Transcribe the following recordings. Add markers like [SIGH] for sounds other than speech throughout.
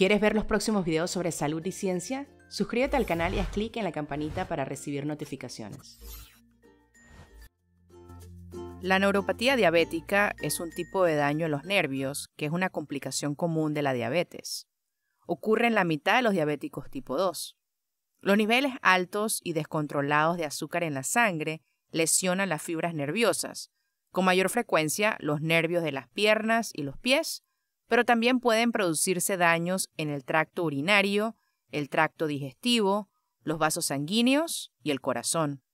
¿Quieres ver los próximos videos sobre salud y ciencia? Suscríbete al canal y haz clic en la campanita para recibir notificaciones. La neuropatía diabética es un tipo de daño en los nervios, que es una complicación común de la diabetes. Ocurre en la mitad de los diabéticos tipo 2. Los niveles altos y descontrolados de azúcar en la sangre lesionan las fibras nerviosas, con mayor frecuencia los nervios de las piernas y los pies, pero también pueden producirse daños en el tracto urinario, el tracto digestivo, los vasos sanguíneos y el corazón.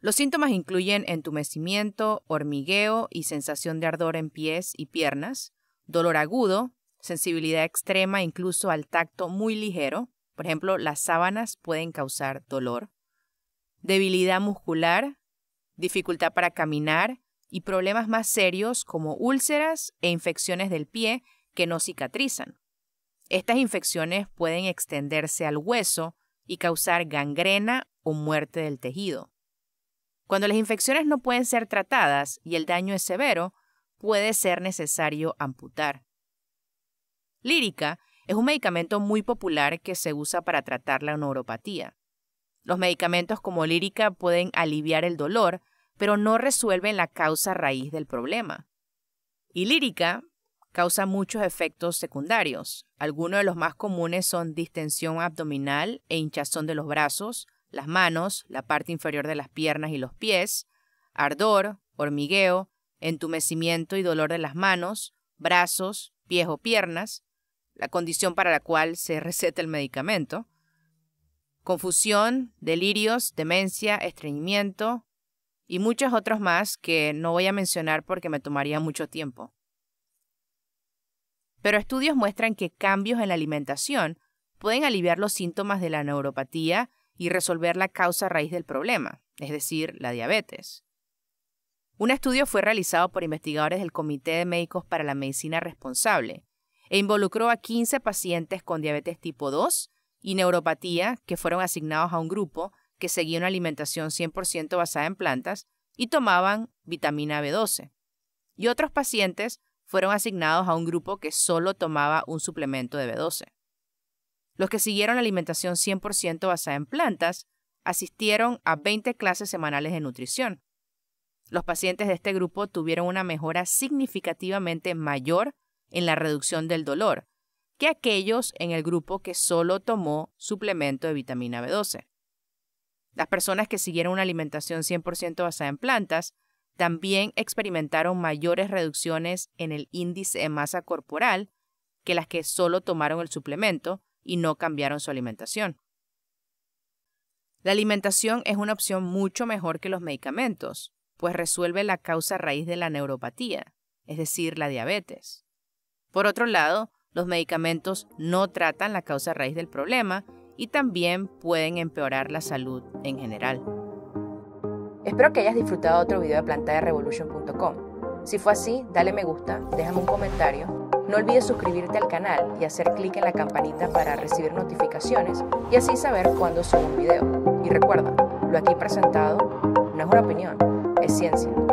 Los síntomas incluyen entumecimiento, hormigueo y sensación de ardor en pies y piernas, dolor agudo, sensibilidad extrema incluso al tacto muy ligero, por ejemplo, las sábanas pueden causar dolor, debilidad muscular, dificultad para caminar y problemas más serios como úlceras e infecciones del pie que no cicatrizan. Estas infecciones pueden extenderse al hueso y causar gangrena o muerte del tejido. Cuando las infecciones no pueden ser tratadas y el daño es severo, puede ser necesario amputar. Lírica es un medicamento muy popular que se usa para tratar la neuropatía. Los medicamentos como lírica pueden aliviar el dolor, pero no resuelven la causa raíz del problema. Y lírica causa muchos efectos secundarios. Algunos de los más comunes son distensión abdominal e hinchazón de los brazos, las manos, la parte inferior de las piernas y los pies, ardor, hormigueo, entumecimiento y dolor de las manos, brazos, pies o piernas, la condición para la cual se [LAUGHS] receta el medicamento, confusión, delirios, demencia, estreñimiento y muchos otros más que no voy a mencionar porque me tomaría mucho tiempo pero estudios muestran que cambios en la alimentación pueden aliviar los síntomas de la neuropatía y resolver la causa raíz del problema, es decir, la diabetes. Un estudio fue realizado por investigadores del Comité de Médicos para la Medicina Responsable e involucró a 15 pacientes con diabetes tipo 2 y neuropatía que fueron asignados a un grupo que seguía una alimentación 100% basada en plantas y tomaban vitamina B12, y otros pacientes fueron asignados a un grupo que solo tomaba un suplemento de B12. Los que siguieron la alimentación 100% basada en plantas asistieron a 20 clases semanales de nutrición. Los pacientes de este grupo tuvieron una mejora significativamente mayor en la reducción del dolor que aquellos en el grupo que solo tomó suplemento de vitamina B12. Las personas que siguieron una alimentación 100% basada en plantas también experimentaron mayores reducciones en el índice de masa corporal que las que solo tomaron el suplemento y no cambiaron su alimentación. La alimentación es una opción mucho mejor que los medicamentos, pues resuelve la causa raíz de la neuropatía, es decir, la diabetes. Por otro lado, los medicamentos no tratan la causa raíz del problema y también pueden empeorar la salud en general. Espero que hayas disfrutado otro video de plantaderevolution.com. Si fue así, dale me gusta, déjame un comentario, no olvides suscribirte al canal y hacer clic en la campanita para recibir notificaciones y así saber cuándo subo un video. Y recuerda, lo aquí presentado no es una opinión, es ciencia.